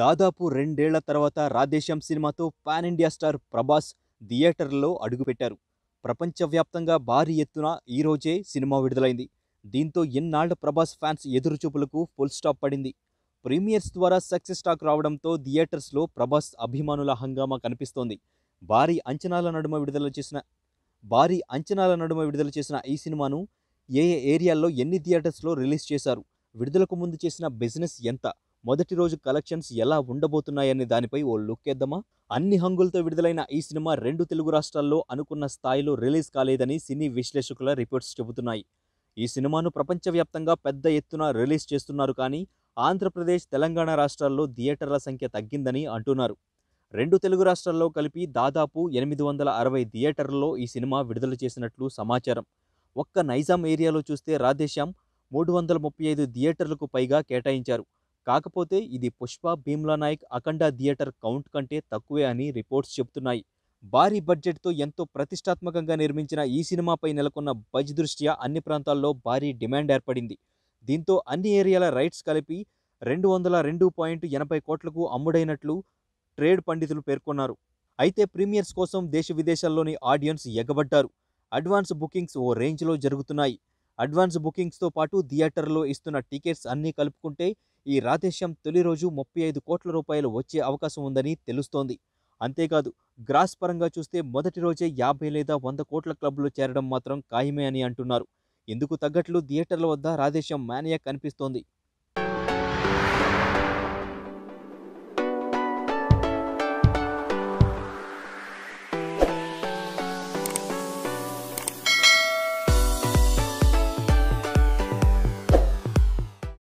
దాదాపు రెండేళ్ల తర్వాత రాధేశ్యామ్ సినిమాతో పాన్ ఇండియా స్టార్ ప్రభాస్ థియేటర్లో అడుగుపెట్టారు ప్రపంచవ్యాప్తంగా భారీ ఎత్తున ఈరోజే సినిమా విడుదలైంది దీంతో ఎన్నాళ్ల ప్రభాస్ ఫ్యాన్స్ ఎదురుచూపులకు ఫుల్ స్టాప్ పడింది ప్రీమియర్స్ ద్వారా సక్సెస్ టాక్ రావడంతో థియేటర్స్లో ప్రభాస్ అభిమానుల హంగామా కనిపిస్తోంది భారీ అంచనాల నడుమ విడుదల చేసిన భారీ అంచనాల నడుమ విడుదల చేసిన ఈ సినిమాను ఏ ఏరియాల్లో ఎన్ని థియేటర్స్లో రిలీజ్ చేశారు విడుదలకు ముందు చేసిన బిజినెస్ ఎంత మొదటి రోజు కలెక్షన్స్ ఎలా ఉండబోతున్నాయనే దానిపై ఓ లుక్ వేద్దామా అన్ని హంగులతో విడుదలైన ఈ సినిమా రెండు తెలుగు రాష్ట్రాల్లో అనుకున్న స్థాయిలో రిలీజ్ కాలేదని సినీ విశ్లేషకుల రిపోర్ట్స్ చెబుతున్నాయి ఈ సినిమాను ప్రపంచవ్యాప్తంగా పెద్ద ఎత్తున రిలీజ్ చేస్తున్నారు కానీ ఆంధ్రప్రదేశ్ తెలంగాణ రాష్ట్రాల్లో థియేటర్ల సంఖ్య తగ్గిందని అంటున్నారు రెండు తెలుగు రాష్ట్రాల్లో కలిపి దాదాపు ఎనిమిది వందల అరవై థియేటర్లలో ఈ సినిమా విడుదల చేసినట్లు సమాచారం ఒక్క నైజాం ఏరియాలో చూస్తే రాధేశ్యాం మూడు వందల ముప్పై ఐదు థియేటర్లకు పైగా కేటాయించారు కాకపోతే ఇది పుష్ప భీమ్లా నాయక్ అఖండ థియేటర్ కౌంట్ కంటే తక్కువే అని రిపోర్ట్స్ చెబుతున్నాయి భారీ బడ్జెట్తో ఎంతో ప్రతిష్టాత్మకంగా నిర్మించిన ఈ సినిమాపై నెలకొన్న బజ్ దృష్ట్యా అన్ని ప్రాంతాల్లో భారీ డిమాండ్ ఏర్పడింది దీంతో అన్ని ఏరియాల రైట్స్ కలిపి రెండు వందల రెండు పాయింట్ ఎనభై కోట్లకు అమ్ముడైనట్లు ట్రేడ్ పండితులు పేర్కొన్నారు అయితే ప్రీమియర్స్ కోసం దేశ విదేశాల్లోని ఆడియన్స్ ఎగబడ్డారు అడ్వాన్స్ బుకింగ్స్ ఓ రేంజ్లో జరుగుతున్నాయి అడ్వాన్స్ బుకింగ్స్తో పాటు థియేటర్లో ఇస్తున్న టికెట్స్ అన్నీ కలుపుకుంటే ఈ రాధేశ్యం తొలి రోజు ముప్పై ఐదు కోట్ల రూపాయలు వచ్చే అవకాశం ఉందని తెలుస్తోంది అంతేకాదు గ్రాస్ పరంగా చూస్తే మొదటి రోజే యాభై లేదా వంద కోట్ల క్లబ్లో చేరడం మాత్రం ఖాయమే అని అంటున్నారు ఎందుకు తగ్గట్లు థియేటర్ల వద్ద రాధేశ్యం మేనయ్య కనిపిస్తోంది